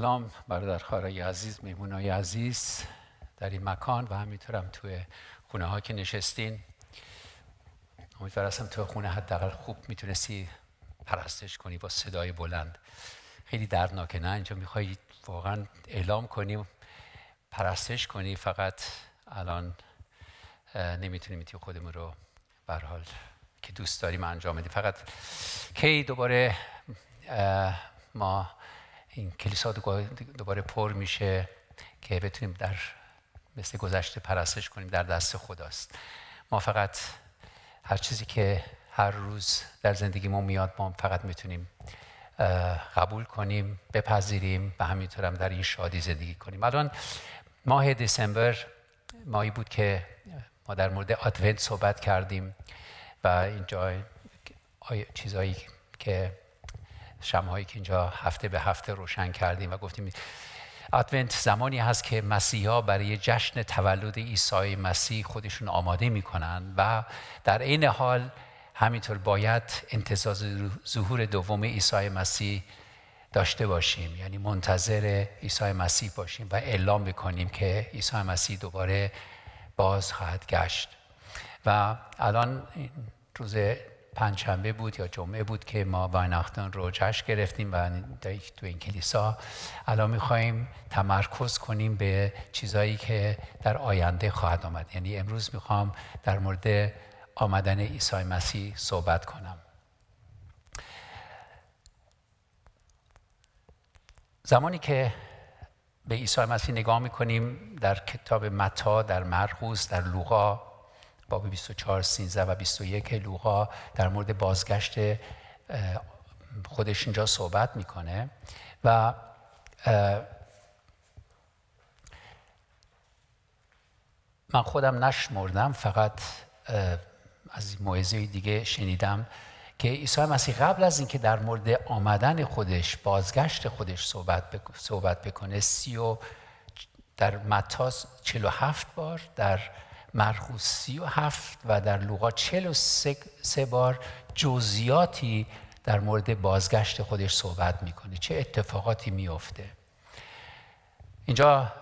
سلام برادر خارای عزیز میمونای عزیز در این مکان و هم توی خونه ها که نشستین امیدوار هستم تو خونه حداقل خوب میتونستی پرستش کنی با صدای بلند خیلی دردناکه نه اینجا میخوای واقعا اعلام کنی پرستش کنی فقط الان نمیتونیم توی خودمون رو برحال حال که دوست داریم انجام بدیم فقط کی دوباره ما این کلیسا دوباره پر میشه که بتونیم در مثل گذشته پرستش کنیم در دست خداست ما فقط هر چیزی که هر روز در زندگی ما میاد ما فقط میتونیم قبول کنیم بپذیریم و همینطور هم در این شادی زندگی کنیم الان ماه دسامبر ماهی بود که ما در مورد آدونت صحبت کردیم و اینجا چیزایی که شمهایی که اینجا هفته به هفته روشن کردیم و گفتیم ادونت زمانی هست که مسیحا برای جشن تولد عیسی مسیح خودشون آماده میکنن و در عین حال همینطور باید انتظار ظهور دوم عیسی مسیح داشته باشیم یعنی منتظر عیسی مسیح باشیم و اعلام بکنیم که عیسی مسیح دوباره باز خواهد گشت و الان روز پنجشنبه بود یا جمعه بود که ما وینختن رو جشن گرفتیم و تو این کلیسا الان میخوایم تمرکز کنیم به چیزایی که در آینده خواهد آمد یعنی امروز میخوام در مورد آمدن عیسی مسیح صحبت کنم زمانی که به عیسی مسیح نگاه میکنیم در کتاب متا در مرقس در لوقا باب 24 13 و 21 لوقا در مورد بازگشت خودش اینجا صحبت میکنه و من خودم نشمردم فقط از موعظه دیگه شنیدم که عیسی مسیح قبل از اینکه در مورد آمدن خودش بازگشت خودش صحبت, صحبت بکنه سی و در متاس 47 بار در و ۳۷ و در لوقا سه بار جزئیاتی در مورد بازگشت خودش صحبت میکنه چه اتفاقاتی میافته اینجا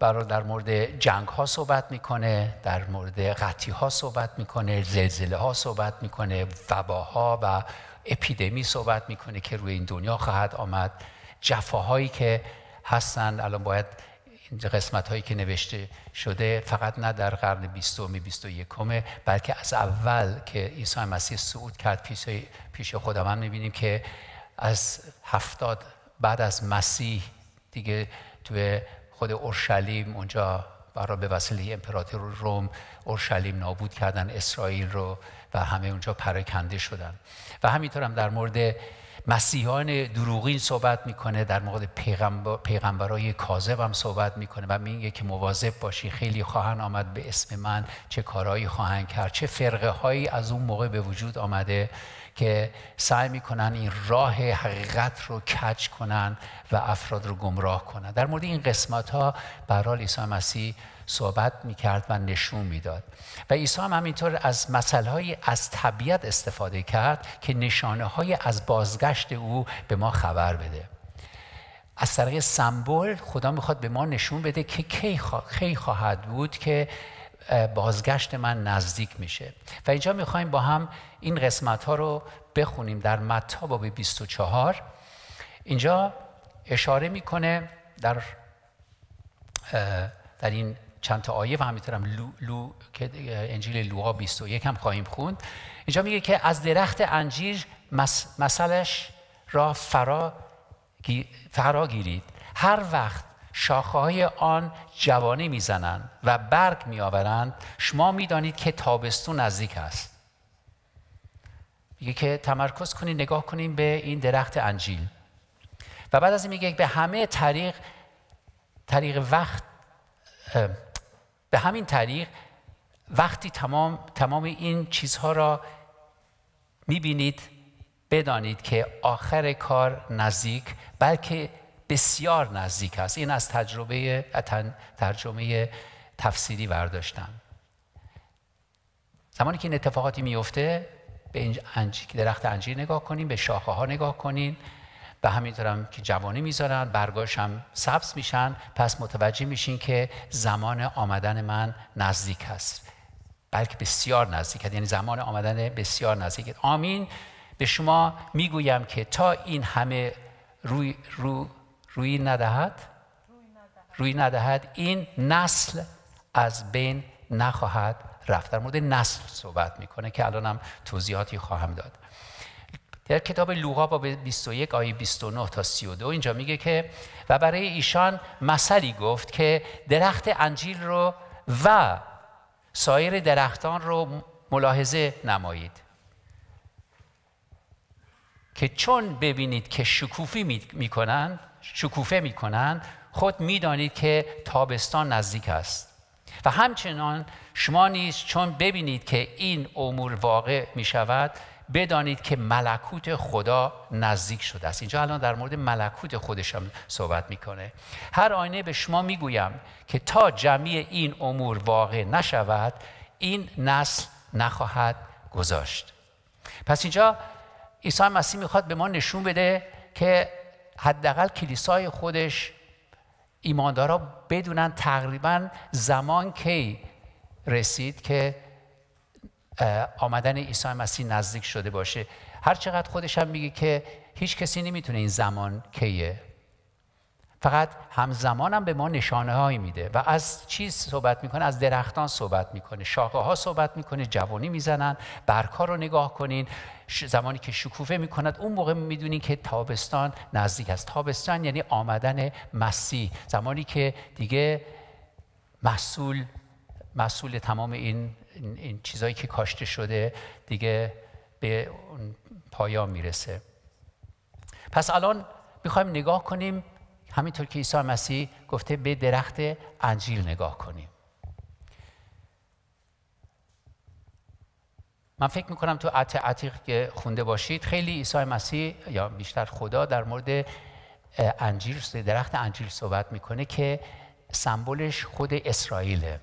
برای در مورد جنگ ها صحبت میکنه در مورد قطی ها صحبت میکنه زلزله ها صحبت میکنه وباها و اپیدمی صحبت میکنه که روی این دنیا خواهد آمد جفاهایی که هستند الان باید قسمت هایی که نوشته شده فقط نه در قرن 20 و 21 بلکه از اول که عیسی مسیح صعود کرد پیش, پیش خداوند میبینیم که از هفتاد بعد از مسیح دیگه توی خود اورشلیم اونجا برای به وسیله امپراتور روم اورشلیم نابود کردن اسرائیل رو و همه اونجا پراکنده شدن و همینطور هم در مورد مسیحان دروغین صحبت میکنه در مورد پیغمبر، پیغمبرای کاذب هم صحبت میکنه و میگه که مواظب باشی خیلی خواهن آمد به اسم من چه کارهایی خواهند کرد چه فرقه هایی از اون موقع به وجود آمده که سعی میکنن این راه حقیقت رو کج کنن و افراد رو گمراه کنن در مورد این قسمت ها برحال عیسی مسیح صحبت میکرد و نشون میداد و عیسی هم همینطور از مسئله از طبیعت استفاده کرد که نشانه های از بازگشت او به ما خبر بده از طریق سمبل خدا میخواد به ما نشون بده که کی, خواهد بود که بازگشت من نزدیک میشه و اینجا میخوایم با هم این قسمت ها رو بخونیم در متا باب 24 اینجا اشاره میکنه در در این چند تا آیه و همینطورم لو, لو، انجیل لوقا 21 هم خواهیم خوند اینجا میگه که از درخت انجیر مثلش را فرا, گیرید هر وقت شاخه های آن جوانه میزنند و برگ میآورند شما میدانید که تابستون نزدیک است میگه که تمرکز کنید نگاه کنیم به این درخت انجیل و بعد از این میگه به همه طریق طریق وقت به همین طریق وقتی تمام, تمام این چیزها را میبینید بدانید که آخر کار نزدیک بلکه بسیار نزدیک است این از تجربه ترجمه تفسیری برداشتم زمانی که این اتفاقاتی میفته به درخت انجیر نگاه کنیم به شاخه ها نگاه کنیم به همین که جوانی میذارن برگاش هم سبز میشن پس متوجه میشین که زمان آمدن من نزدیک است، بلکه بسیار نزدیک هست یعنی زمان آمدن بسیار نزدیک هست. آمین به شما میگویم که تا این همه روی, رو، روی ندهد روی ندهد این نسل از بین نخواهد رفت در مورد نسل صحبت میکنه که الانم توضیحاتی خواهم داد در کتاب لوقا باب 21 آیه 29 تا 32 اینجا میگه که و برای ایشان مثلی گفت که درخت انجیل رو و سایر درختان رو ملاحظه نمایید که چون ببینید که شکوفی میکنند شکوفه میکنند خود میدانید که تابستان نزدیک است و همچنان شما نیز چون ببینید که این امور واقع میشود بدانید که ملکوت خدا نزدیک شده است اینجا الان در مورد ملکوت هم صحبت میکنه هر آینه به شما میگویم که تا جمعی این امور واقع نشود این نسل نخواهد گذاشت پس اینجا عیسی مسیح میخواد به ما نشون بده که حداقل کلیسای خودش ایماندارا بدونن تقریبا زمان کی رسید که آمدن عیسی مسیح نزدیک شده باشه هر چقدر خودش هم میگه که هیچ کسی نمیتونه این زمان کیه فقط همزمان هم به ما نشانه هایی میده و از چیز صحبت میکنه از درختان صحبت میکنه شاخه ها صحبت میکنه جوانی میزنن برکار رو نگاه کنین زمانی که شکوفه میکند اون موقع میدونین که تابستان نزدیک است تابستان یعنی آمدن مسیح زمانی که دیگه مسئول مسئول تمام این این چیزایی که کاشته شده دیگه به پایان میرسه پس الان میخوایم نگاه کنیم همینطور که عیسی مسیح گفته به درخت انجیل نگاه کنیم من فکر میکنم تو عت عتیق که خونده باشید خیلی عیسی مسیح یا بیشتر خدا در مورد انجیل درخت انجیل صحبت میکنه که سمبولش خود اسرائیله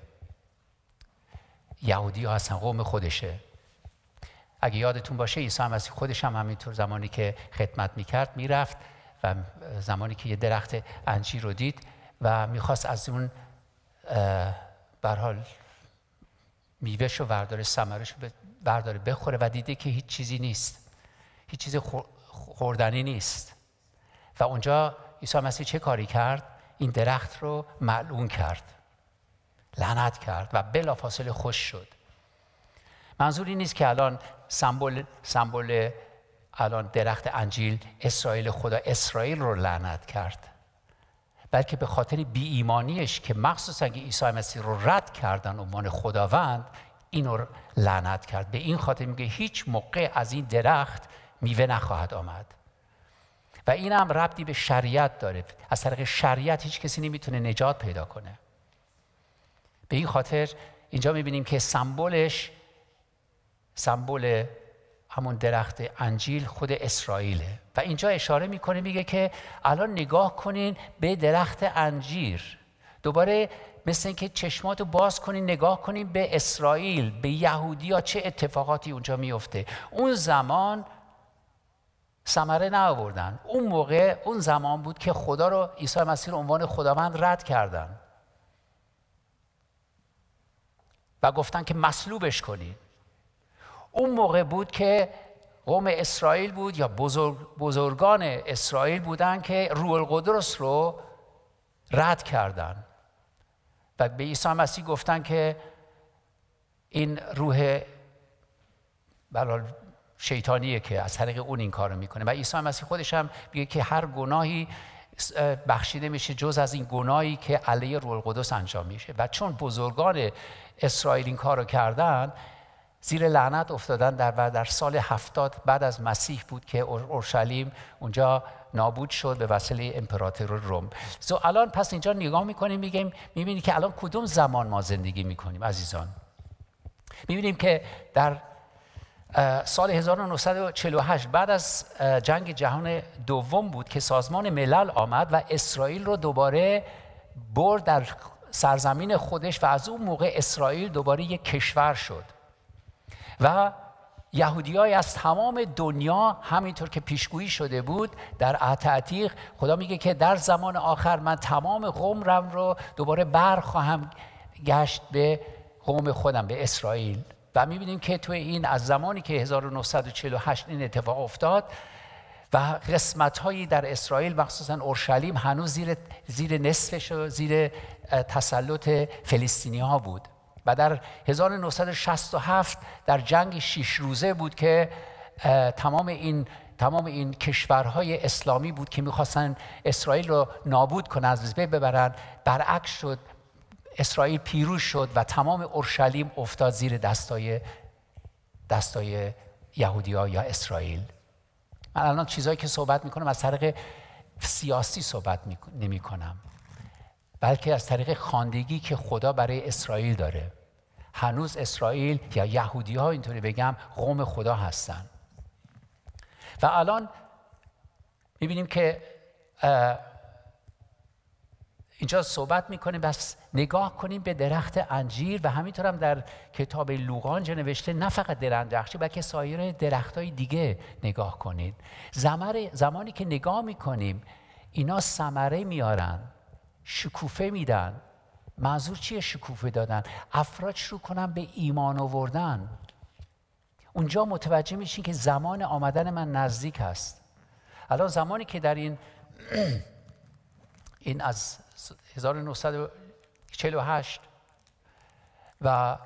یهودی ها هستن قوم خودشه اگه یادتون باشه عیسی مسیح خودش هم همینطور زمانی که خدمت میکرد میرفت و زمانی که یه درخت انجیر رو دید و میخواست از اون برحال میوهش و ورداره سمرش رو ورداره بخوره و دیده که هیچ چیزی نیست هیچ چیز خوردنی نیست و اونجا عیسی مسیح چه کاری کرد؟ این درخت رو معلوم کرد لعنت کرد و بلافاصله خوش شد منظور این نیست که الان سمبل سمبل الان درخت انجیل اسرائیل خدا اسرائیل رو لعنت کرد بلکه به خاطر بی ایمانیش که مخصوصا که عیسی مسیح رو رد کردن عنوان خداوند اینو لعنت کرد به این خاطر میگه هیچ موقع از این درخت میوه نخواهد آمد و این هم ربطی به شریعت داره از طریق شریعت هیچ کسی نمیتونه نجات پیدا کنه به این خاطر اینجا میبینیم که سمبولش سمبول همون درخت انجیل خود اسرائیله و اینجا اشاره میکنه میگه که الان نگاه کنین به درخت انجیر دوباره مثل اینکه چشماتو باز کنین نگاه کنین به اسرائیل به یهودیا چه اتفاقاتی اونجا میفته اون زمان ثمره نآوردن اون موقع اون زمان بود که خدا رو عیسی مسیح رو عنوان خداوند رد کردن و گفتن که مصلوبش کنید اون موقع بود که قوم اسرائیل بود یا بزرگ بزرگان اسرائیل بودن که روح القدس رو رد کردن و به عیسی مسیح گفتن که این روح بلال شیطانیه که از طریق اون این کارو میکنه و عیسی مسیح خودش هم میگه که هر گناهی بخشیده میشه جز از این گناهی که علیه روح القدس انجام میشه و چون بزرگان اسرائیل این کار رو کردن زیر لعنت افتادن در و در سال هفتاد بعد از مسیح بود که اورشلیم اونجا نابود شد به وسیله امپراتور روم سو الان پس اینجا نگاه میکنیم میگیم میبینیم که الان کدوم زمان ما زندگی میکنیم عزیزان میبینیم که در سال 1948 بعد از جنگ جهان دوم بود که سازمان ملل آمد و اسرائیل رو دوباره برد در سرزمین خودش و از اون موقع اسرائیل دوباره یک کشور شد و یهودی های از تمام دنیا همینطور که پیشگویی شده بود در عتیق خدا میگه که در زمان آخر من تمام قوم رو دوباره بر خواهم گشت به قوم خودم به اسرائیل و میبینیم که توی این از زمانی که 1948 این اتفاق افتاد و قسمت هایی در اسرائیل مخصوصا اورشلیم هنوز زیر, زیر نصفش و زیر تسلط فلسطینی ها بود و در 1967 در جنگ شیش روزه بود که تمام این تمام این کشورهای اسلامی بود که میخواستن اسرائیل رو نابود کنن از ببرن برعکس شد اسرائیل پیروز شد و تمام اورشلیم افتاد زیر دستای دستای یهودی یا اسرائیل من الان چیزهایی که صحبت میکنم از طریق سیاسی صحبت نمی بلکه از طریق خاندگی که خدا برای اسرائیل داره هنوز اسرائیل یا یهودی ها اینطوری بگم قوم خدا هستن و الان میبینیم که اینجا صحبت میکنیم بس نگاه کنیم به درخت انجیر و همینطور هم در کتاب لوقانج نوشته نه فقط درندخشی بلکه سایر درخت های دیگه نگاه کنید زمانی که نگاه میکنیم اینا ثمره میارن شکوفه میدن منظور چیه شکوفه دادن افراد شروع کنن به ایمان آوردن اونجا متوجه میشین که زمان آمدن من نزدیک هست الان زمانی که در این این از 1948 و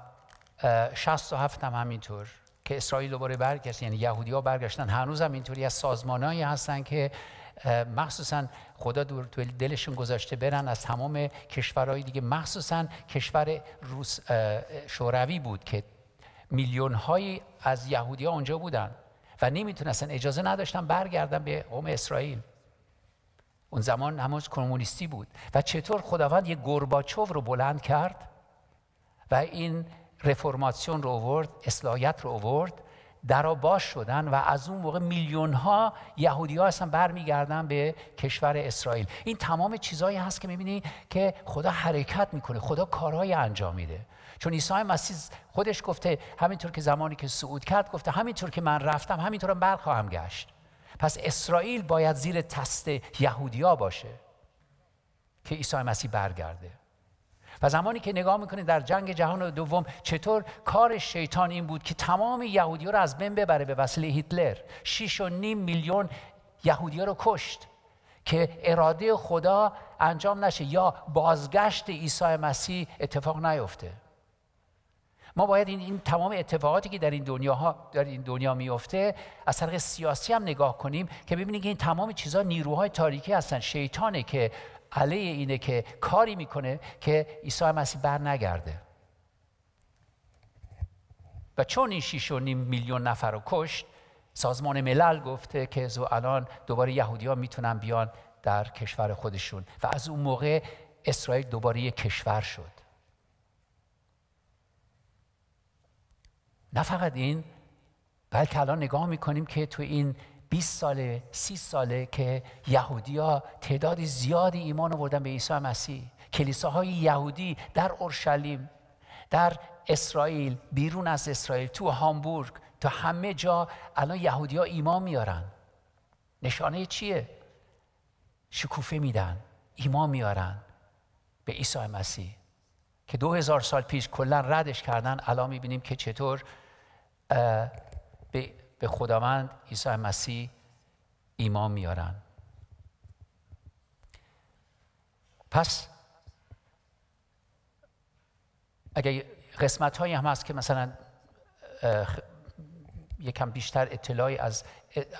67 هم همینطور که اسرائیل دوباره برگشت یعنی یهودی ها برگشتن هنوز هم اینطوری از سازمانهایی هستن که مخصوصا خدا دور دلشون گذاشته برن از تمام کشورهای دیگه مخصوصا کشور روس شوروی بود که میلیون هایی از یهودی ها اونجا بودن و نمیتونستن اجازه نداشتن برگردن به قوم اسرائیل اون زمان هنوز کمونیستی بود و چطور خداوند یه گرباچو رو بلند کرد و این رفرماسیون رو آورد اصلاحیت رو آورد درا باش شدن و از اون موقع میلیون ها یهودی ها اصلا برمیگردن به کشور اسرائیل این تمام چیزهایی هست که میبینی که خدا حرکت میکنه خدا کارهایی انجام میده چون عیسی مسیح خودش گفته همینطور که زمانی که صعود کرد گفته همینطور که من رفتم همینطورم برخواهم گشت پس اسرائیل باید زیر تست یهودیا باشه که عیسی مسیح برگرده و زمانی که نگاه میکنید در جنگ جهان دوم چطور کار شیطان این بود که تمام یهودی ها رو از بین ببره به وسیله هیتلر و نیم میلیون یهودی ها رو کشت که اراده خدا انجام نشه یا بازگشت عیسی مسیح اتفاق نیفته ما باید این, این تمام اتفاقاتی که در این دنیا ها در این دنیا میفته از طریق سیاسی هم نگاه کنیم که ببینیم که این تمام چیزها نیروهای تاریکی هستن شیطانه که علیه اینه که کاری میکنه که عیسی مسیح بر نگرده و چون این 6 میلیون نفر رو کشت سازمان ملل گفته که زو الان دوباره یهودی ها میتونن بیان در کشور خودشون و از اون موقع اسرائیل دوباره یک کشور شد نه فقط این بلکه الان نگاه میکنیم که تو این 20 ساله 30 ساله که یهودیا تعداد زیادی ایمان آوردن به عیسی مسیح کلیساهای یهودی در اورشلیم در اسرائیل بیرون از اسرائیل تو هامبورگ تو همه جا الان یهودی ایمان میارن نشانه چیه؟ شکوفه میدن ایمان میارن به عیسی مسیح که دو هزار سال پیش کلا ردش کردن الان میبینیم که چطور به خداوند عیسی مسیح ایمان میارن پس اگر قسمت هایی هم هست که مثلا یکم بیشتر اطلاعی از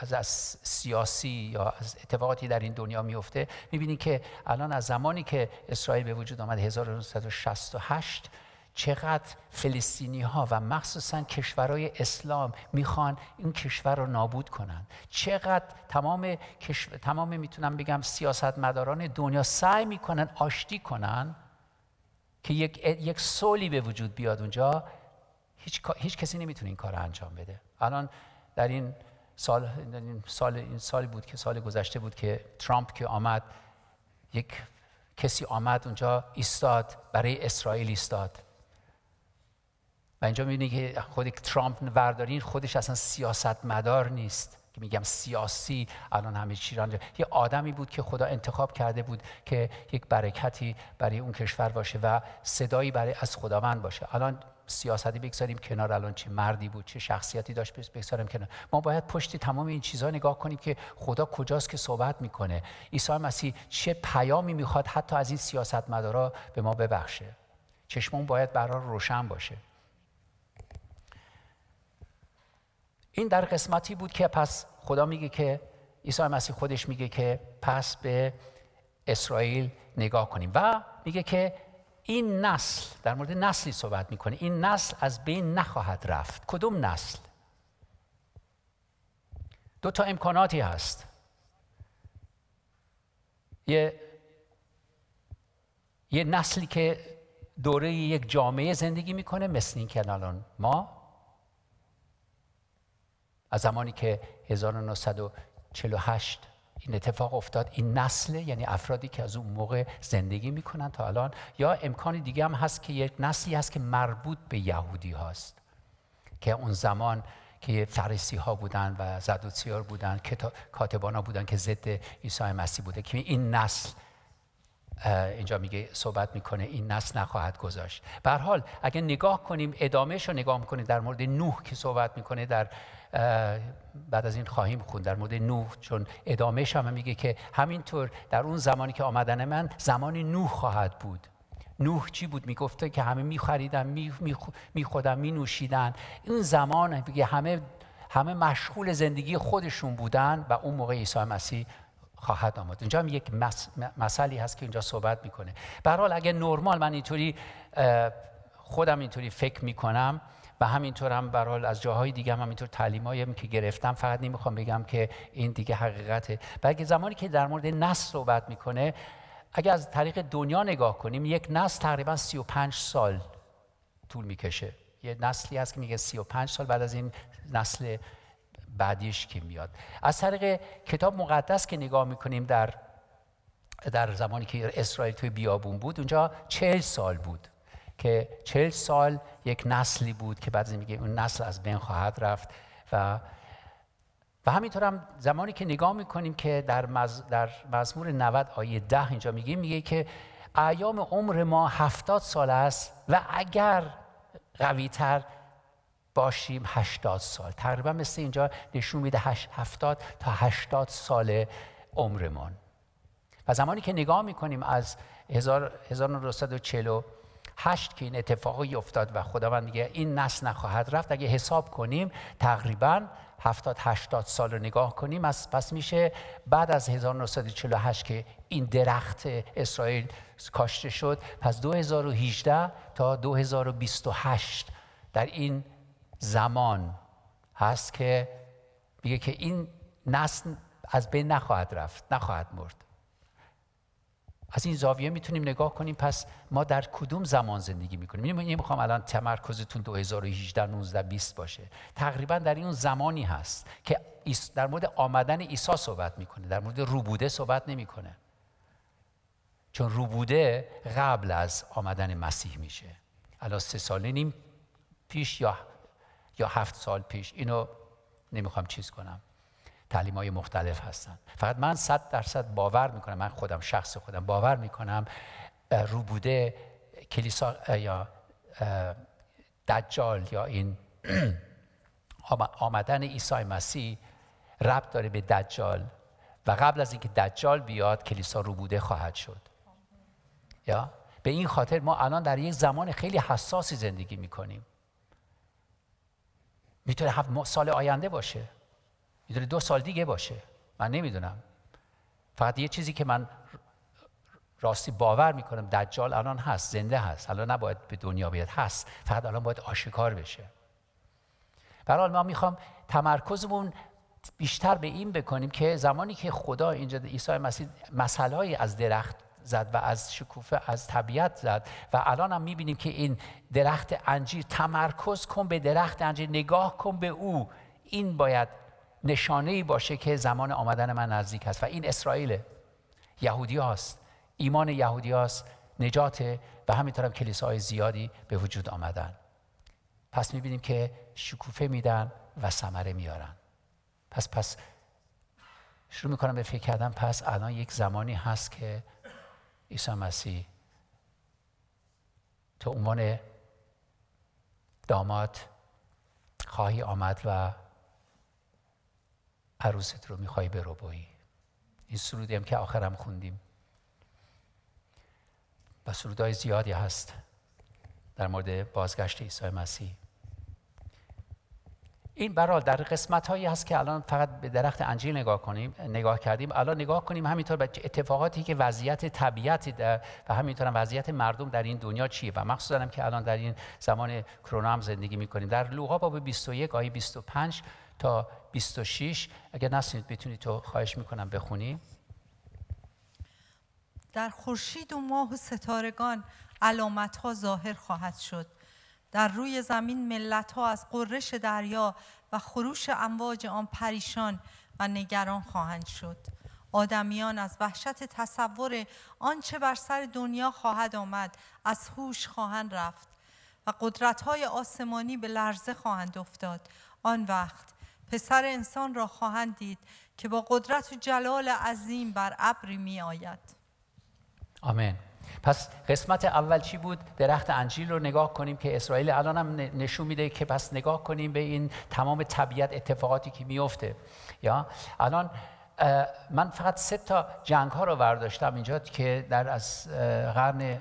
از, از سیاسی یا از اتفاقاتی در این دنیا میفته میبینید که الان از زمانی که اسرائیل به وجود آمد 1968 چقدر فلسطینی ها و مخصوصا کشورهای اسلام میخوان این کشور رو نابود کنند چقدر تمام, کشور، تمام میتونم بگم سیاستمداران دنیا سعی میکنن آشتی کنن که یک, یک سولی به وجود بیاد اونجا هیچ, هیچ کسی نمیتونه این کار رو انجام بده الان در این سال این یعنی سال این سالی بود که سال گذشته بود که ترامپ که آمد یک کسی آمد اونجا ایستاد برای اسرائیل ایستاد و اینجا میبینی که خود ترامپ وردارین خودش اصلا سیاست مدار نیست که میگم سیاسی الان همه چیران یه آدمی بود که خدا انتخاب کرده بود که یک برکتی برای اون کشور باشه و صدایی برای از خداوند باشه الان سیاستی بگذاریم کنار الان چه مردی بود چه شخصیتی داشت بگذاریم کنار ما باید پشت تمام این چیزها نگاه کنیم که خدا کجاست که صحبت میکنه عیسی مسیح چه پیامی میخواد حتی از این سیاستمدارا به ما ببخشه چشمون باید برای روشن باشه این در قسمتی بود که پس خدا میگه که عیسی مسیح خودش میگه که پس به اسرائیل نگاه کنیم و میگه که این نسل در مورد نسلی صحبت میکنه این نسل از بین نخواهد رفت کدوم نسل دو تا امکاناتی هست یه یه نسلی که دوره یک جامعه زندگی میکنه مثل این که الان ما از زمانی که 1948 این اتفاق افتاد این نسل یعنی افرادی که از اون موقع زندگی میکنن تا الان یا امکان دیگه هم هست که یک نسلی هست که مربوط به یهودی هاست که اون زمان که فریسی ها بودن و زدوسیار بودن سیار کاتبان ها بودن که ضد عیسی مسیح بوده که این نسل اینجا میگه صحبت میکنه این نسل نخواهد گذاشت به حال اگه نگاه کنیم ادامهش رو نگاه میکنیم در مورد نوح که صحبت میکنه در بعد از این خواهیم خوند در مورد نوح چون ادامهش هم میگه که همینطور در اون زمانی که آمدن من زمان نوح خواهد بود نوح چی بود میگفته که همه میخریدن میخودن مینوشیدن این زمان میگه همه همه مشغول زندگی خودشون بودن و اون موقع عیسی مسیح خواهد آمد اینجا هم یک مسئله هست که اینجا صحبت میکنه به حال اگه نرمال من اینطوری خودم اینطوری فکر میکنم و همینطور هم برحال از جاهای دیگه هم همینطور تعلیمایی هم که گرفتم فقط نمیخوام بگم که این دیگه حقیقته بلکه زمانی که در مورد نسل صحبت میکنه اگر از طریق دنیا نگاه کنیم یک نسل تقریبا 35 سال طول میکشه یه نسلی هست که میگه 35 سال بعد از این نسل بعدیش که میاد از طریق کتاب مقدس که نگاه میکنیم در در زمانی که اسرائیل توی بیابون بود اونجا 40 سال بود که چهل سال یک نسلی بود که بعد میگه اون نسل از بین خواهد رفت و و همینطور هم زمانی که نگاه میکنیم که در, مز... در مزمور 90 آیه 10 اینجا میگه میگه که ایام عمر ما هفتاد سال است و اگر قویتر باشیم هشتاد سال تقریبا مثل اینجا نشون میده هفتاد تا هشتاد سال عمرمان و زمانی که نگاه میکنیم از 1940 هشت که این اتفاقی افتاد و خداوند میگه این نسل نخواهد رفت اگه حساب کنیم تقریبا 70 80 سال رو نگاه کنیم از پس میشه بعد از 1948 که این درخت اسرائیل کاشته شد پس 2018 تا 2028 در این زمان هست که میگه که این نسل از بین نخواهد رفت نخواهد مرد از این زاویه میتونیم نگاه کنیم پس ما در کدوم زمان زندگی میکنیم این یعنی میخوام الان تمرکزتون 2018 19 20 باشه تقریبا در این زمانی هست که در مورد آمدن عیسی صحبت میکنه در مورد روبوده صحبت نمیکنه چون روبوده قبل از آمدن مسیح میشه الان سه سال نیم پیش یا یا هفت سال پیش اینو نمیخوام چیز کنم تعلیم های مختلف هستن فقط من صد درصد باور میکنم من خودم شخص خودم باور میکنم رو بوده کلیسا یا دجال یا این آمدن عیسی مسیح ربط داره به دجال و قبل از اینکه دجال بیاد کلیسا روبوده خواهد شد یا به این خاطر ما الان در یک زمان خیلی حساسی زندگی میکنیم میتونه سال آینده باشه میدونه دو سال دیگه باشه من نمیدونم فقط یه چیزی که من راستی باور میکنم دجال الان هست زنده هست الان نباید به دنیا بیاد هست فقط الان باید آشکار بشه برحال ما میخوام تمرکزمون بیشتر به این بکنیم که زمانی که خدا اینجا عیسی مسیح مسئله از درخت زد و از شکوفه از طبیعت زد و الان هم میبینیم که این درخت انجیر تمرکز کن به درخت انجیر نگاه کن به او این باید نشانه ای باشه که زمان آمدن من نزدیک هست و این اسرائیل یهودی هاست ایمان یهودی هاست نجاته و همینطور هم کلیساهای زیادی به وجود آمدن پس میبینیم که شکوفه میدن و ثمره میارن پس پس شروع میکنم به فکر کردن پس الان یک زمانی هست که عیسی مسیح تو عنوان داماد خواهی آمد و عروست رو میخوای بایی این سرودی هم که آخرم خوندیم و سرودهای زیادی هست در مورد بازگشت عیسی مسیح این برال در قسمت هایی هست که الان فقط به درخت انجیل نگاه کنیم نگاه کردیم الان نگاه کنیم همینطور به اتفاقاتی که وضعیت طبیعت و همینطور هم وضعیت مردم در این دنیا چیه و مخصوصا هم که الان در این زمان کرونا هم زندگی میکنیم در لوقا باب 21 آیه 25 تا 26 اگر نسید بتونی تو خواهش میکنم بخونی در خورشید و ماه و ستارگان علامت ها ظاهر خواهد شد در روی زمین ملت ها از قررش دریا و خروش امواج آن پریشان و نگران خواهند شد آدمیان از وحشت تصور آنچه بر سر دنیا خواهد آمد از هوش خواهند رفت و قدرت های آسمانی به لرزه خواهند افتاد آن وقت پسر انسان را خواهند دید که با قدرت و جلال عظیم بر ابری می آید آمین پس قسمت اول چی بود درخت انجیل رو نگاه کنیم که اسرائیل الان هم نشون میده که پس نگاه کنیم به این تمام طبیعت اتفاقاتی که میفته یا الان من فقط سه تا جنگ ها رو برداشتم اینجا که در از قرن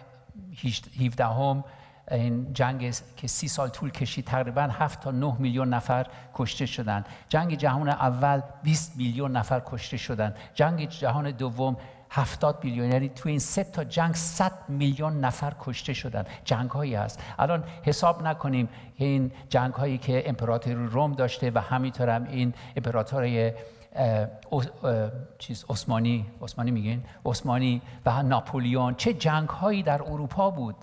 17 هم این جنگ که سی سال طول کشید تقریبا 7 تا نه میلیون نفر کشته شدند جنگ جهان اول 20 میلیون نفر کشته شدند جنگ جهان دوم 70 میلیون یعنی تو این سه تا جنگ صد میلیون نفر کشته شدند جنگ هایی هست الان حساب نکنیم این جنگ هایی که امپراتوری روم داشته و همینطور هم این امپراتوری چیز عثمانی عثمانی میگین عثمانی و ناپولیون چه جنگ هایی در اروپا بود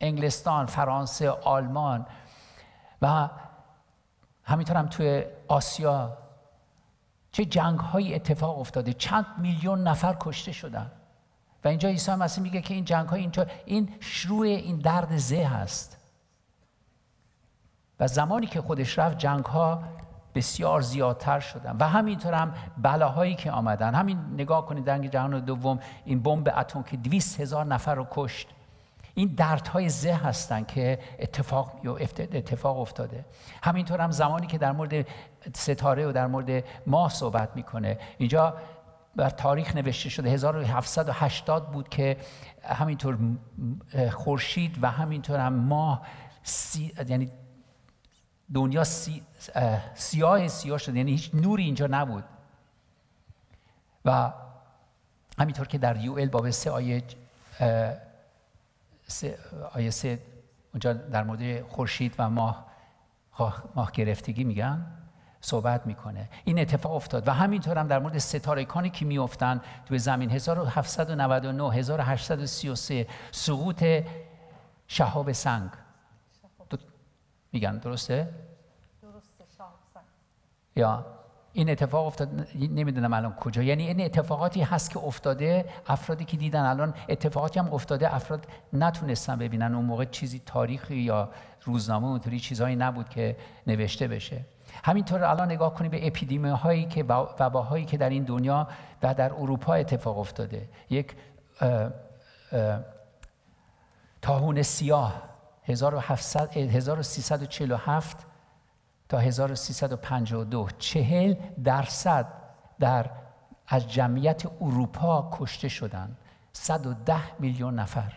انگلستان فرانسه آلمان و همینطور هم توی آسیا چه جنگ های اتفاق افتاده چند میلیون نفر کشته شدن و اینجا عیسی مسیح میگه که این جنگ های اینطور این شروع این درد زه هست و زمانی که خودش رفت جنگ ها بسیار زیادتر شدن و همینطور هم بلاهایی که آمدن همین نگاه کنید در جهان دوم این بمب اتم که 200 هزار نفر رو کشت این دردهای زه هستن که اتفاق, اتفاق افتاده همینطور هم زمانی که در مورد ستاره و در مورد ماه صحبت میکنه اینجا بر تاریخ نوشته شده 1780 بود که همینطور خورشید و همینطور هم ماه یعنی دنیا سی، سیاه سیاه شده یعنی هیچ نوری اینجا نبود و همینطور که در یوئل باب سه آیه آیه اونجا در مورد خورشید و ماه ماه گرفتگی میگن صحبت میکنه این اتفاق افتاد و همینطور هم در مورد کانی که میافتند توی زمین 1799 1833 سقوط شهاب سنگ میگن درسته؟ درسته شهاب سنگ یا این اتفاق افتاد نمیدونم الان کجا یعنی این اتفاقاتی هست که افتاده افرادی که دیدن الان اتفاقاتی هم افتاده افراد نتونستن ببینن اون موقع چیزی تاریخی یا روزنامه اونطوری چیزهایی نبود که نوشته بشه همینطور الان نگاه کنید به اپیدمی هایی که وباهایی که در این دنیا و در اروپا اتفاق افتاده یک تاهون سیاه 1747 تا 1352 چهل درصد در از جمعیت اروپا کشته شدند 110 میلیون نفر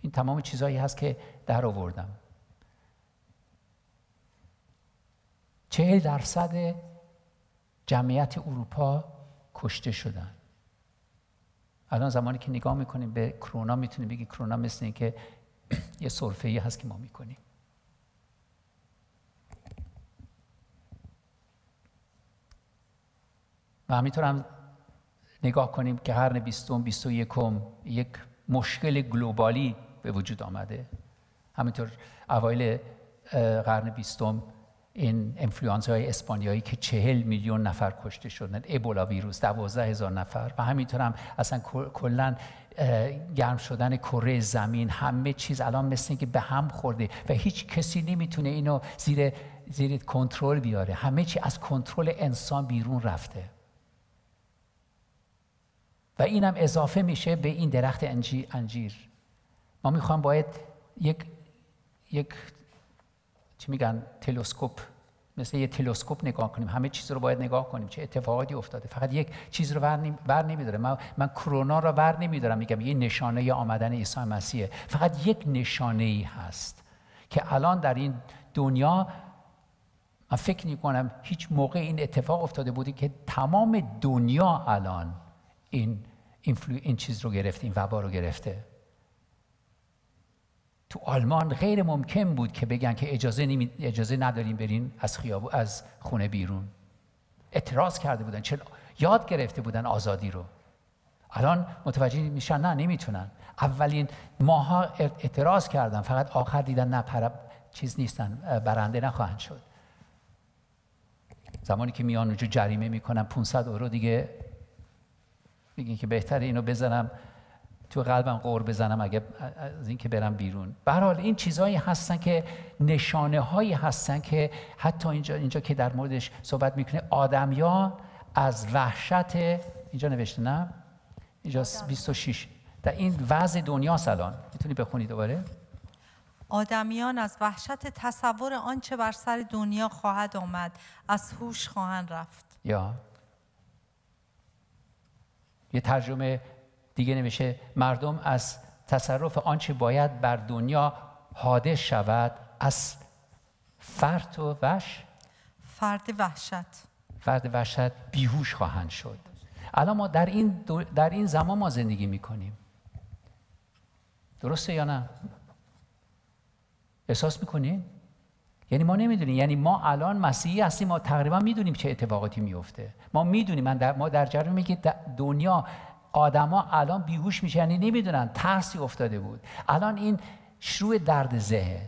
این تمام چیزهایی هست که در آوردم چهل درصد جمعیت اروپا کشته شدن الان زمانی که نگاه میکنیم به کرونا میتونیم بگیم، کرونا مثل اینکه یه صرفه ای هست که ما میکنیم و همینطور هم نگاه کنیم که قرن بیستم بیست و یکم یک مشکل گلوبالی به وجود آمده همینطور اوایل قرن بیستم این انفلوانس های اسپانیایی که چهل میلیون نفر کشته شدن ابولا ویروس دوازده هزار نفر و همینطور هم اصلا کلا گرم شدن کره زمین همه چیز الان مثل که به هم خورده و هیچ کسی نمیتونه اینو زیر زیر کنترل بیاره همه چی از کنترل انسان بیرون رفته و هم اضافه میشه به این درخت انجیر ما میخوام باید یک یک چی میگن تلسکوپ مثل یه تلسکوپ نگاه کنیم همه چیز رو باید نگاه کنیم چه اتفاقاتی افتاده فقط یک چیز رو ور نمیداره من, من کرونا رو ور نمیدارم میگم یه نشانه آمدن عیسی مسیحه فقط یک نشانه ای هست که الان در این دنیا من فکر نمی کنم هیچ موقع این اتفاق افتاده بودی که تمام دنیا الان این, این, چیز رو گرفته این وبا رو گرفته تو آلمان غیر ممکن بود که بگن که اجازه, نمی... اجازه نداریم برین از خیاب... از خونه بیرون اعتراض کرده بودن چل... یاد گرفته بودن آزادی رو الان متوجه میشن نه نمیتونن اولین ماها اعتراض کردن فقط آخر دیدن نه چیز نیستن برنده نخواهند شد زمانی که میان اونجا جریمه میکنن 500 اورو دیگه میگین که بهتره اینو بزنم تو قلبم قور بزنم اگه از اینکه برم بیرون به این چیزهایی هستن که نشانه هایی هستن که حتی اینجا اینجا که در موردش صحبت میکنه آدمیان از وحشت اینجا نوشته نه اینجا 26 در این وضع دنیا الان میتونی بخونی دوباره آدمیان از وحشت تصور آنچه بر سر دنیا خواهد آمد از هوش خواهند رفت یا یه ترجمه دیگه نمیشه مردم از تصرف آنچه باید بر دنیا حاده شود از فرد و وحش فرد وحشت فرد وحشت بیهوش خواهند شد الان ما در این, در این زمان ما زندگی میکنیم درسته یا نه؟ احساس میکنین؟ یعنی ما نمیدونیم یعنی ما الان مسیحی هستیم ما تقریبا میدونیم چه اتفاقاتی میفته ما میدونیم من در ما در جریان میگه دنیا آدما الان بیهوش میشه یعنی نمیدونن ترسی افتاده بود الان این شروع درد ذهه،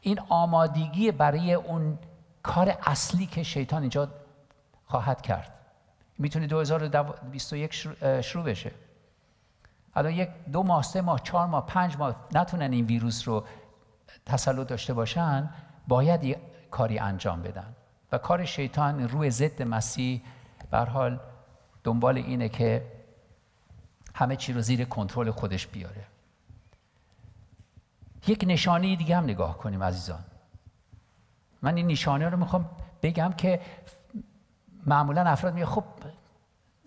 این آمادگی برای اون کار اصلی که شیطان اینجا خواهد کرد میتونه 2021 شروع بشه الان یک دو ماه سه ماه چهار ماه پنج ماه نتونن این ویروس رو تسلط داشته باشن باید یه کاری انجام بدن و کار شیطان روی ضد مسیح بر حال دنبال اینه که همه چی رو زیر کنترل خودش بیاره یک نشانه دیگه هم نگاه کنیم عزیزان من این نشانه رو میخوام بگم که معمولا افراد میگه خب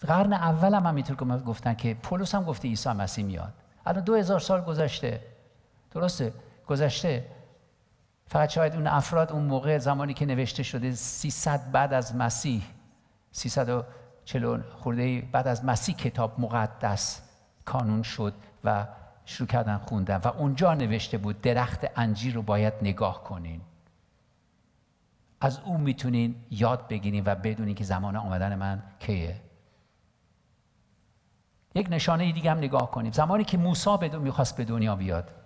قرن اول هم همینطور که گفتن که پولس هم گفته عیسی مسیح میاد الان دو هزار سال گذشته درسته گذشته فقط شاید اون افراد اون موقع زمانی که نوشته شده 300 بعد از مسیح 340 خورده بعد از مسیح کتاب مقدس کانون شد و شروع کردن خوندن و اونجا نوشته بود درخت انجیر رو باید نگاه کنین از اون میتونین یاد بگیرین و بدونین که زمان آمدن من کیه یک نشانه دیگه هم نگاه کنیم زمانی که موسی بدون میخواست به دنیا بیاد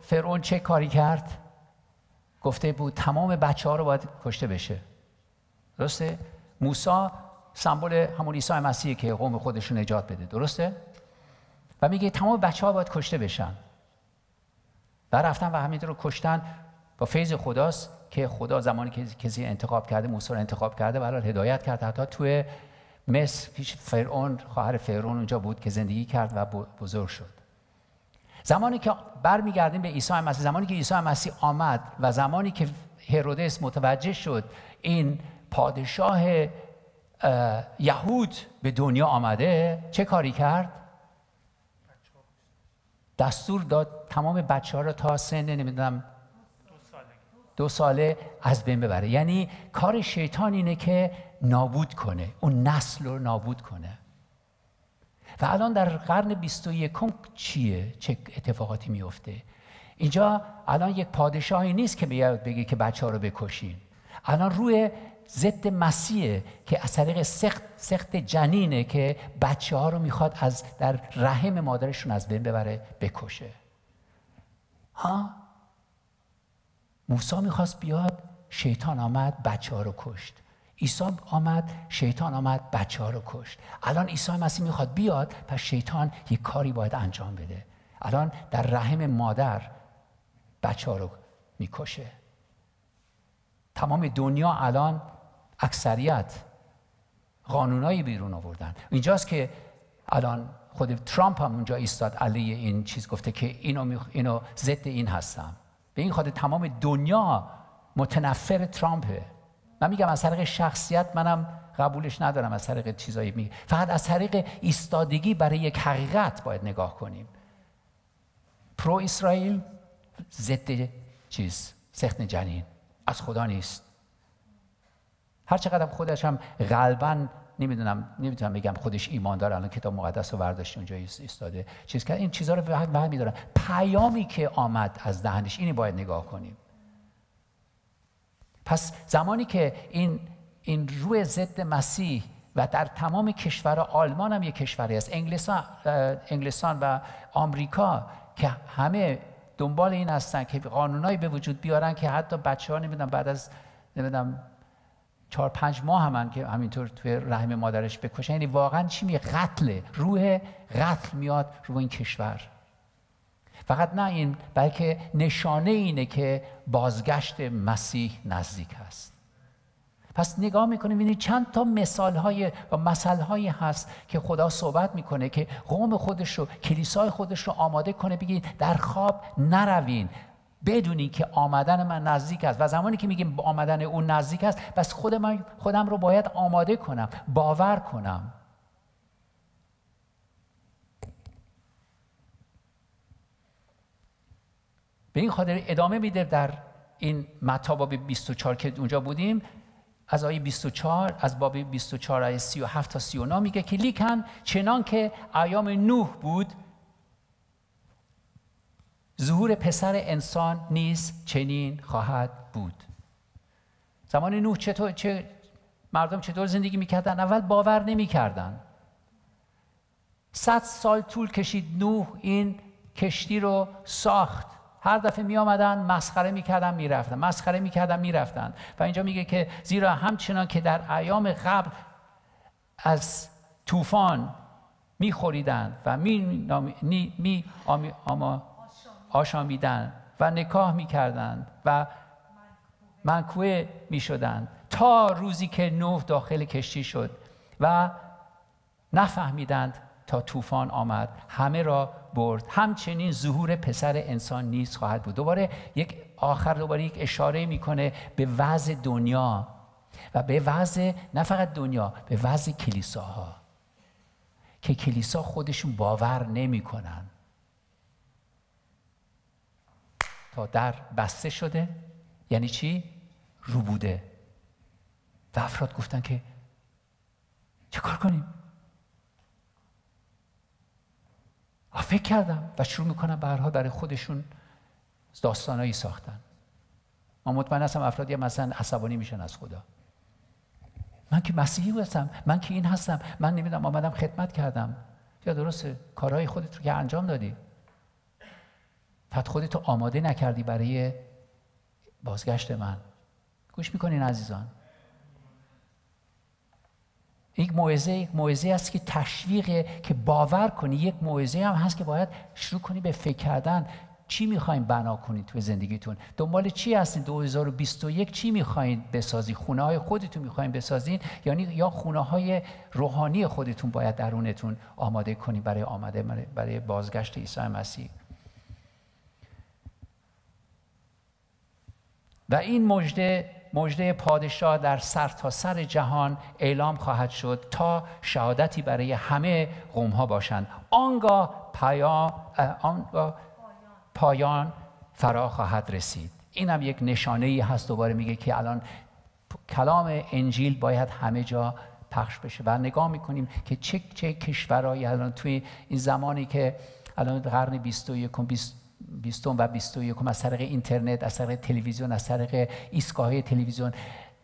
فرعون چه کاری کرد؟ گفته بود تمام بچه ها رو باید کشته بشه درسته؟ موسا سمبل همون عیسی مسیح که قوم خودش رو نجات بده درسته؟ و میگه تمام بچه ها باید کشته بشن و رفتن و همین رو کشتن با فیض خداست که خدا زمانی که کسی انتخاب کرده موسی رو انتخاب کرده و هدایت کرد حتی توی مصر پیش فرعون خواهر فرعون اونجا بود که زندگی کرد و بزرگ شد زمانی که برمیگردیم به عیسی مسیح زمانی که عیسی مسیح آمد و زمانی که هرودس متوجه شد این پادشاه یهود به دنیا آمده چه کاری کرد؟ دستور داد تمام بچه ها را تا سن نمیدونم دو ساله از بین ببره یعنی کار شیطان اینه که نابود کنه اون نسل رو نابود کنه و الان در قرن 21 چیه چه اتفاقاتی میفته اینجا الان یک پادشاهی نیست که بیاد بگه که بچه ها رو بکشین الان روی ضد مسیحه که از طریق سخت, سخت جنینه که بچه ها رو میخواد از در رحم مادرشون از بین ببره بکشه ها موسی میخواست بیاد شیطان آمد بچه ها رو کشت عیسی آمد شیطان آمد بچه ها رو کشت الان عیسی مسیح میخواد بیاد پس شیطان یک کاری باید انجام بده الان در رحم مادر بچه ها رو میکشه تمام دنیا الان اکثریت قانونایی بیرون آوردن اینجاست که الان خود ترامپ هم اونجا ایستاد علیه این چیز گفته که اینو, اینو ضد این هستم به این خاطر تمام دنیا متنفر ترامپه من میگم از طریق شخصیت منم قبولش ندارم از طریق چیزایی میگه فقط از طریق ایستادگی برای یک حقیقت باید نگاه کنیم پرو اسرائیل ضد چیز سخت جنین از خدا نیست هر چقدر خودش هم غالبا نمیدونم نمیتونم بگم خودش ایمان داره الان کتاب مقدس رو برداشت اونجا ایستاده چیز کرد این چیزها رو به میدارن پیامی که آمد از دهنش اینی باید نگاه کنیم پس زمانی که این این روی ضد مسیح و در تمام کشور آلمان هم یک کشوری است انگلستان, انگلستان و آمریکا که همه دنبال این هستن که قانونایی به وجود بیارن که حتی بچه ها نمیدونم بعد از نمیدونم چهار پنج ماه هم که همینطور توی رحم مادرش بکشن یعنی واقعا چی میگه قتل روح قتل میاد روی این کشور فقط نه این بلکه نشانه اینه که بازگشت مسیح نزدیک است پس نگاه میکنیم ببینید چند تا مثال های و مثل هایی هست که خدا صحبت میکنه که قوم خودش رو کلیسای خودش رو آماده کنه بگید در خواب نروین بدونی که آمدن من نزدیک است و زمانی که میگیم آمدن اون نزدیک است پس خود من خودم رو باید آماده کنم باور کنم به این خاطر ادامه میده در این متا باب 24 که اونجا بودیم از آیه 24 از باب 24 آیه 37 تا 39 میگه که لیکن چنان که ایام نوح بود ظهور پسر انسان نیز چنین خواهد بود زمان نوح چطور چه مردم چطور زندگی میکردن اول باور نمیکردن صد سال طول کشید نوح این کشتی رو ساخت هر دفعه می آمدن مسخره میکردن میرفتن مسخره میکردن میرفتن و اینجا میگه که زیرا همچنان که در ایام قبل از طوفان میخوریدند و می, نامی... می آمی... آما... آشامیدن و نکاه میکردند و منکوه میشدند تا روزی که نوح داخل کشتی شد و نفهمیدند تا طوفان آمد همه را برد همچنین ظهور پسر انسان نیز خواهد بود دوباره یک آخر دوباره یک اشاره میکنه به وضع دنیا و به وضع نه فقط دنیا به وضع کلیساها که کلیسا خودشون باور نمیکنن تا در بسته شده یعنی چی رو بوده و افراد گفتن که چه کار کنیم فکر کردم و شروع میکنم برها برای خودشون داستانایی ساختن ما مطمئن هستم افرادی مثلا عصبانی میشن از خدا من که مسیحی هستم من که این هستم من نمیدونم آمدم خدمت کردم یا درسته کارهای خودت رو که انجام دادی فقط خودت رو آماده نکردی برای بازگشت من گوش میکنین عزیزان یک موعظه یک است که تشویق که باور کنی یک موعظه هم هست که باید شروع کنی به فکر کردن چی میخواین بنا کنید توی زندگیتون دنبال چی هستین 2021 چی میخواین بسازی خونه های خودتون میخواین بسازین یعنی یا خونه های روحانی خودتون باید درونتون آماده کنید برای آمده برای بازگشت عیسی مسیح و این مژده مجده پادشاه در سرتاسر سر جهان اعلام خواهد شد تا شهادتی برای همه قوم ها باشند آنگاه پایان پایان فرا خواهد رسید این هم یک نشانه ای هست دوباره میگه که الان کلام انجیل باید همه جا پخش بشه و نگاه میکنیم که چه چه کشورهایی الان توی این زمانی که الان قرن 21 بیستم و بیست از طریق اینترنت از طریق تلویزیون از طریق ایستگاه تلویزیون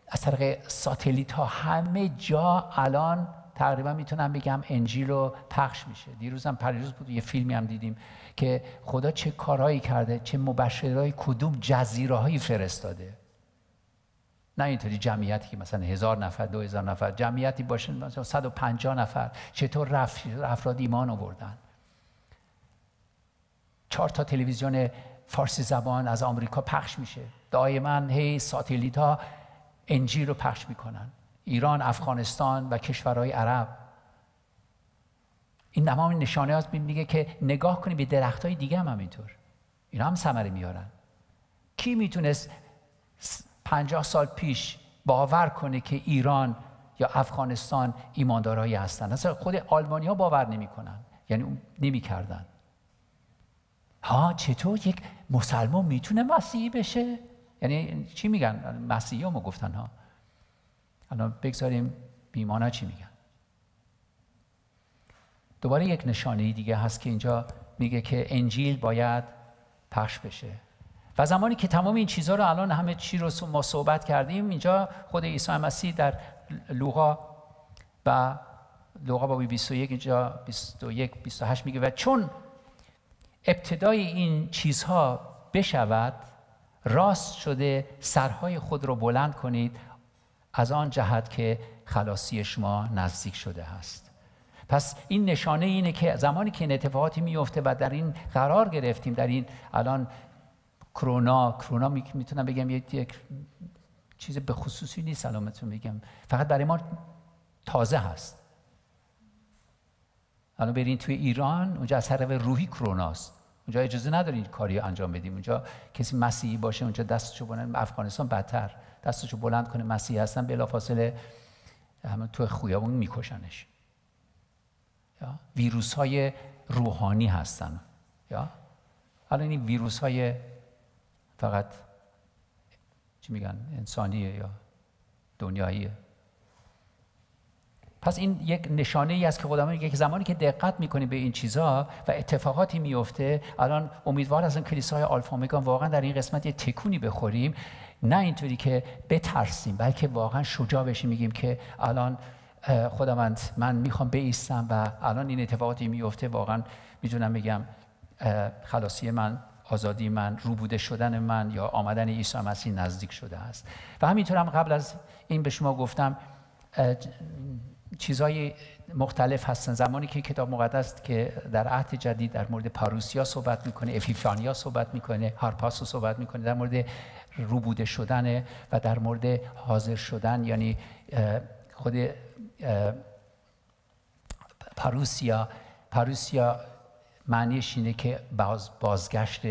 از طریق ساتلیت ها همه جا الان تقریبا میتونم بگم انجیل رو پخش میشه دیروزم پریروز بود یه فیلمی هم دیدیم که خدا چه کارهایی کرده چه مبشرهایی کدوم جزیره هایی فرستاده نه اینطوری جمعیتی که مثلا هزار نفر دو هزار نفر جمعیتی باشه مثلا 150 نفر چطور افراد ایمان آوردن چهار تا تلویزیون فارسی زبان از آمریکا پخش میشه دائما هی ساتلیت ها انجی رو پخش میکنن ایران، افغانستان و کشورهای عرب این تمام نشانه هاست میگه که نگاه کنید به درخت های دیگه هم همینطور اینا هم ثمره میارن کی میتونست پنجاه سال پیش باور کنه که ایران یا افغانستان ایماندارایی هستن اصلا خود آلمانی ها باور نمیکنن یعنی نمیکردن ها چطور یک مسلمان میتونه مسیحی بشه یعنی چی میگن مسیحی همو گفتن ها الان بگذاریم بیمان چی میگن دوباره یک نشانه دیگه هست که اینجا میگه که انجیل باید پخش بشه و زمانی که تمام این چیزها رو الان همه چی رو ما صحبت کردیم اینجا خود عیسی مسیح در لوقا و لوقا بابی 21 اینجا 21 28 میگه و چون ابتدای این چیزها بشود راست شده سرهای خود رو بلند کنید از آن جهت که خلاصی شما نزدیک شده است پس این نشانه اینه که زمانی که این اتفاقاتی میفته و در این قرار گرفتیم در این الان کرونا کرونا میتونم بگم یک چیز به خصوصی نیست سلامتون بگم فقط برای ما تازه هست الان برین توی ایران اونجا از طرف روحی کروناست اونجا اجازه ندارین کاری انجام بدیم اونجا کسی مسیحی باشه اونجا دستشو بلند افغانستان بدتر دستشو بلند کنه مسیحی هستن بلافاصله همه تو خویابون میکشنش یا ویروس های روحانی هستن یا الان این ویروس های فقط چی میگن انسانیه یا دنیاییه پس این یک نشانه ای است که خدا یک زمانی که دقت میکنیم به این چیزها و اتفاقاتی میفته الان امیدوار از این کلیسای آلفامگان واقعا در این قسمت یه تکونی بخوریم نه اینطوری که بترسیم بلکه واقعا شجاع بشیم میگیم که الان خداوند، من میخوام بیستم و الان این اتفاقاتی میفته واقعا میتونم میگم خلاصی من آزادی من روبوده شدن من یا آمدن عیسی مسیح نزدیک شده است و همینطور هم قبل از این به شما گفتم چیزهای مختلف هستن زمانی که کتاب مقدس که در عهد جدید در مورد پاروسیا صحبت میکنه افیفانیا صحبت میکنه هارپاسو صحبت میکنه در مورد روبوده شدن و در مورد حاضر شدن یعنی خود پاروسیا پاروسیا معنیش اینه که باز بازگشت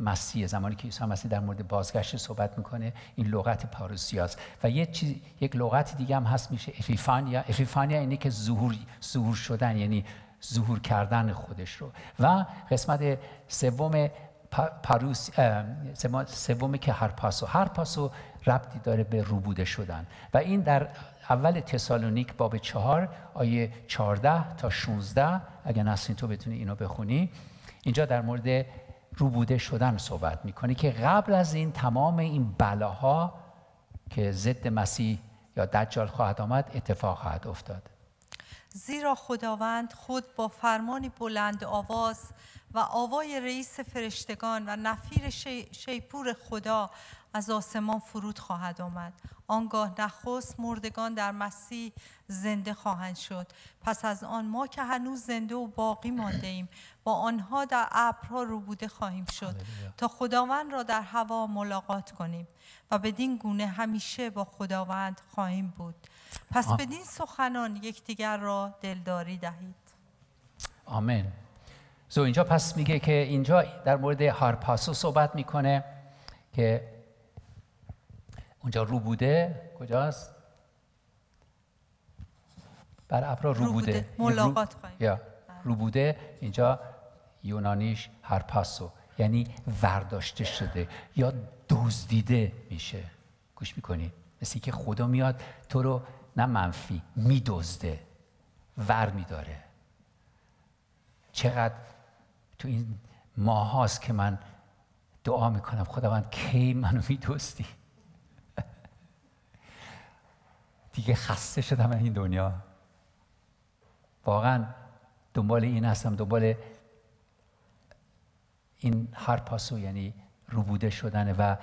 مسیح زمانی که عیسی مسیح در مورد بازگشت صحبت میکنه این لغت پاروسیاس و یه چیز یک لغت دیگه هم هست میشه افیفانیا افیفانیا اینه که ظهور ظهور شدن یعنی ظهور کردن خودش رو و قسمت سوم پاروس سوم که هر پاسو هر پاسو ربطی داره به روبوده شدن و این در اول تسالونیک باب چهار آیه 14 تا 16 اگر نسرین تو بتونی اینو بخونی اینجا در مورد روبوده شدن صحبت میکنه که قبل از این تمام این بلاها که ضد مسیح یا دجال خواهد آمد اتفاق خواهد افتاد زیرا خداوند خود با فرمانی بلند آواز و آوای رئیس فرشتگان و نفیر شیپور خدا از آسمان فرود خواهد آمد آنگاه نخست مردگان در مسیح زنده خواهند شد پس از آن ما که هنوز زنده و باقی مانده ایم با آنها در ابرها رو بوده خواهیم شد تا خداوند را در هوا ملاقات کنیم و بدین گونه همیشه با خداوند خواهیم بود پس بدین سخنان یکدیگر را دلداری دهید آمین سو اینجا پس میگه که اینجا در مورد هارپاسو صحبت میکنه که اونجا رو بوده کجاست بر ابرا رو بوده ملاقات رو... یا بله. رو بوده اینجا یونانیش پاسو یعنی ورداشته شده یا دزدیده میشه گوش میکنی مثل که خدا میاد تو رو نه منفی میدزده ور میداره چقدر تو این ماهاست که من دعا میکنم خداوند کی منو میدزدی دیگه خسته شدم این دنیا واقعا دنبال این هستم دنبال این هر پاسو یعنی روبوده شدن و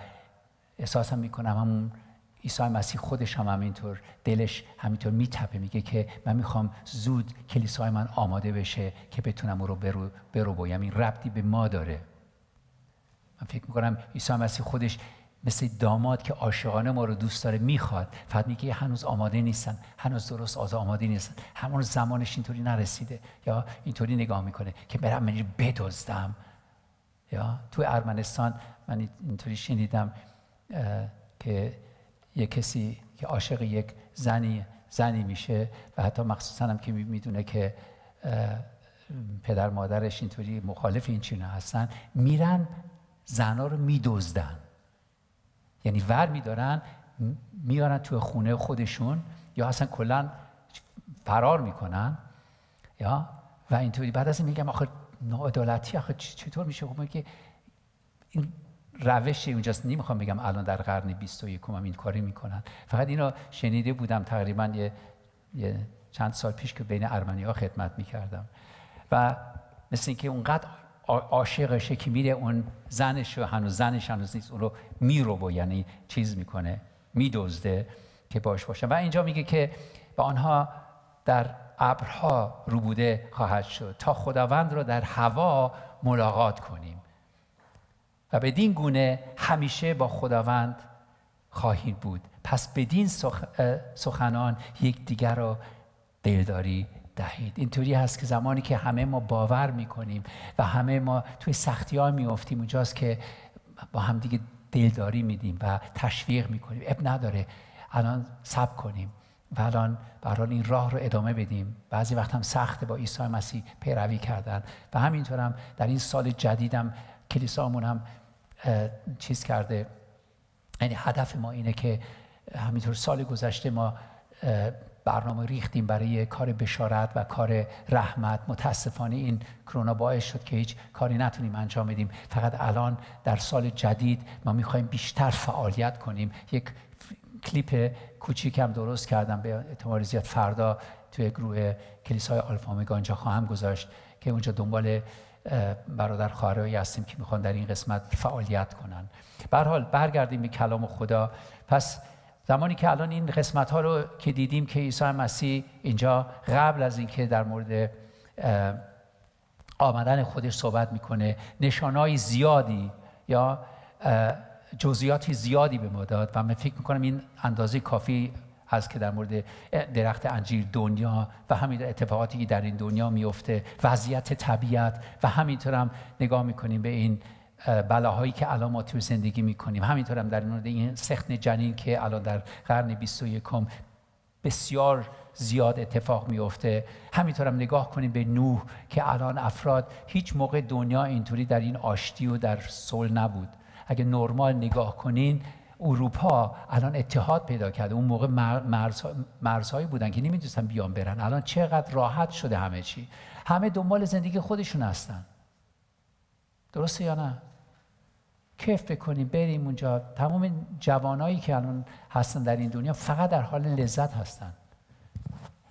احساسم میکنم همون عیسی مسیح خودش هم همینطور دلش همینطور میتپه میگه که من میخوام زود کلیسای من آماده بشه که بتونم او رو برو برو بایم این ربطی به ما داره من فکر میکنم عیسی مسیح خودش مثل داماد که عاشقانه ما رو دوست داره میخواد فقط میگه هنوز آماده نیستن هنوز درست آز آماده نیستن همون زمانش اینطوری نرسیده یا اینطوری نگاه میکنه که برم من بدزدم یا تو ارمنستان من اینطوری شنیدم که یه کسی که عاشق یک زنی زنی میشه و حتی مخصوصا هم که میدونه که پدر مادرش اینطوری مخالف این چینا هستن میرن زنها رو میدزدن یعنی ور میدارن میارن تو خونه خودشون یا اصلا کلا فرار میکنن یا و اینطوری بعد از این میگم آخه ناعدالتی آخه چطور میشه خب که این روش اونجاست نمیخوام بگم الان در قرن 21 هم این کاری میکنن فقط اینو شنیده بودم تقریبا یه, چند سال پیش که بین ارمنی ها خدمت میکردم و مثل اینکه اونقدر عاشقشه که میره اون زنش رو هنوز زنش هنوز نیست اون رو با یعنی چیز میکنه میدزده که باش باشه و اینجا میگه که به آنها در ابرها روبوده خواهد شد تا خداوند رو در هوا ملاقات کنیم و بدین گونه همیشه با خداوند خواهید بود پس بدین سخ... سخنان یک دیگر را دلداری دهید اینطوری هست که زمانی که همه ما باور میکنیم و همه ما توی سختی ها میافتیم اونجاست که با هم دیگه دلداری میدیم و تشویق میکنیم اب نداره الان سب کنیم و الان برحال این راه رو ادامه بدیم بعضی وقت هم سخته با عیسی مسیح پیروی کردن و همینطور هم در این سال جدیدم کلیسامون هم چیز کرده یعنی هدف ما اینه که همینطور سال گذشته ما برنامه ریختیم برای کار بشارت و کار رحمت متاسفانه این کرونا باعث شد که هیچ کاری نتونیم انجام بدیم فقط الان در سال جدید ما میخوایم بیشتر فعالیت کنیم یک کلیپ کوچیکم درست کردم به اعتمار زیاد فردا توی گروه کلیسای آلفا گانجا خواهم گذاشت که اونجا دنبال برادر خواهرایی هستیم که میخوان در این قسمت فعالیت کنن به حال برگردیم به کلام خدا پس زمانی که الان این قسمت ها رو که دیدیم که عیسی مسیح اینجا قبل از اینکه در مورد آمدن خودش صحبت میکنه نشانهای زیادی یا جزئیات زیادی به ما داد و من فکر میکنم این اندازه کافی هست که در مورد درخت انجیر دنیا و همین اتفاقاتی که در این دنیا میفته وضعیت طبیعت و همینطور هم نگاه میکنیم به این بلاهایی که الان ما توی زندگی میکنیم همینطور هم در مورد این سخن جنین که الان در قرن 21 بسیار زیاد اتفاق میفته همینطور هم نگاه کنیم به نوح که الان افراد هیچ موقع دنیا اینطوری در این آشتی و در صلح نبود اگه نرمال نگاه کنین اروپا الان اتحاد پیدا کرده اون موقع مرزهایی بودن که نمیدونستن بیان برن الان چقدر راحت شده همه چی همه دنبال زندگی خودشون هستن درسته یا نه کیف بکنیم بریم اونجا تمام جوانایی که الان هستن در این دنیا فقط در حال لذت هستن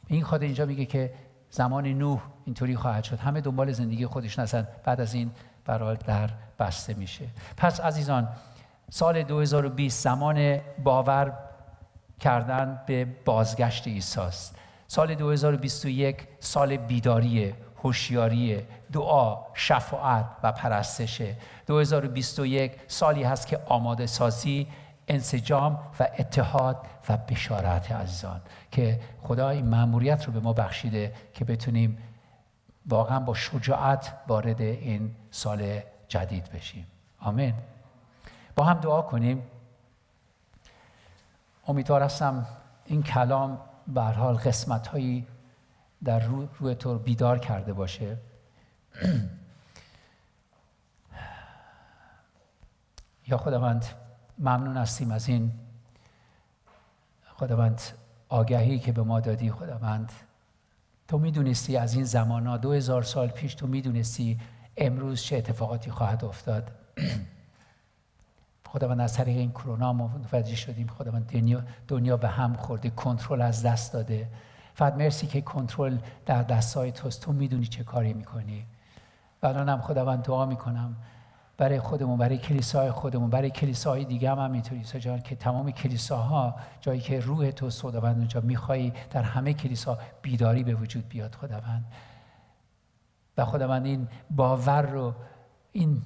این خود اینجا میگه که زمان نوح اینطوری خواهد شد همه دنبال زندگی خودش نسن بعد از این برای در بسته میشه پس عزیزان سال 2020 زمان باور کردن به بازگشت ایساست. سال 2021 سال بیداریه، هوشیاریه. دعا، شفاعت و پرستشه 2021 سالی هست که آماده سازی، انسجام و اتحاد و بشارت عزیزان که خدا این مأموریت رو به ما بخشیده که بتونیم واقعا با شجاعت وارد این سال جدید بشیم آمین با هم دعا کنیم امیدوار هستم این کلام به حال قسمت هایی در روی تو بیدار کرده باشه یا خداوند ممنون هستیم از این خداوند آگهی که به ما دادی خداوند تو میدونستی از این زمان ها دو هزار سال پیش تو میدونستی امروز چه اتفاقاتی خواهد افتاد خداوند از طریق این کرونا ما متوجه شدیم خداوند دنیا, دنیا به هم خورده کنترل از دست داده فقط مرسی که کنترل در دستای توست تو میدونی چه کاری میکنی و الانم خداوند دعا میکنم برای خودمون برای کلیسای خودمون برای کلیسای دیگه هم همینطوری جان که تمام کلیساها جایی که روح تو خداوند اونجا میخوای در همه کلیسا بیداری به وجود بیاد خداوند و خداوند این باور رو این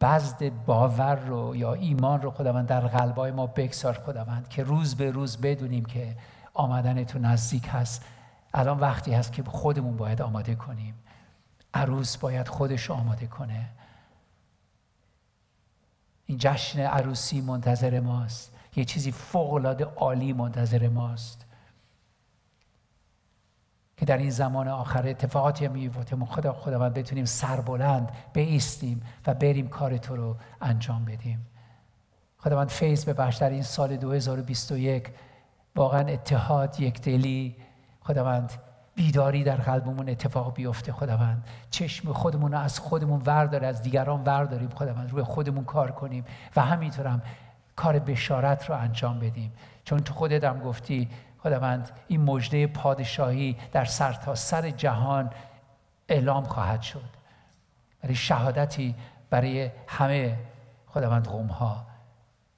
بزد باور رو یا ایمان رو خداوند در قلبای ما بکسار خداوند که روز به روز بدونیم که آمدن تو نزدیک هست الان وقتی هست که خودمون باید آماده کنیم عروس باید خودش آماده کنه این جشن عروسی منتظر ماست یه چیزی فوقلاده عالی منتظر ماست که در این زمان آخر اتفاقاتی میفته ما خدا خداوند بتونیم سربلند بیستیم و بریم کار تو رو انجام بدیم خداوند فیض ببخش در این سال 2021 واقعا اتحاد یک دلی خداوند بیداری در قلبمون اتفاق بیفته خداوند چشم خودمون رو از خودمون وردار از دیگران ورداریم خداوند روی خودمون کار کنیم و همینطورم کار بشارت رو انجام بدیم چون تو خودت هم گفتی خداوند این مژده پادشاهی در سرتاسر سر جهان اعلام خواهد شد برای شهادتی برای همه خداوند قوم ها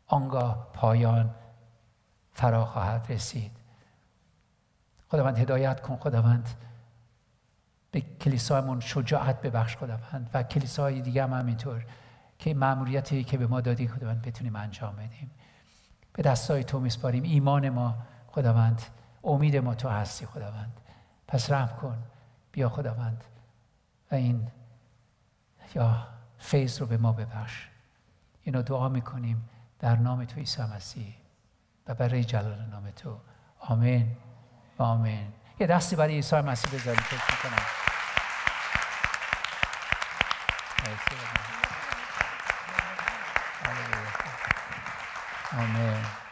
آنگاه پایان فرا خواهد رسید خداوند هدایت کن خداوند به کلیسایمون شجاعت ببخش خداوند و کلیسای دیگه هم همینطور که ماموریتی که به ما دادی خداوند بتونیم انجام بدیم به دستای تو میسپاریم ایمان ما خداوند امید ما تو هستی خداوند پس رحم کن بیا خداوند و این یا فیض رو به ما ببخش اینو دعا میکنیم در نام تو عیسی مسیح و برای جلال نام تو آمین 아멘. 예, 다시 바리 이스라엘 말씀을 전해 주시잖아. 아멘.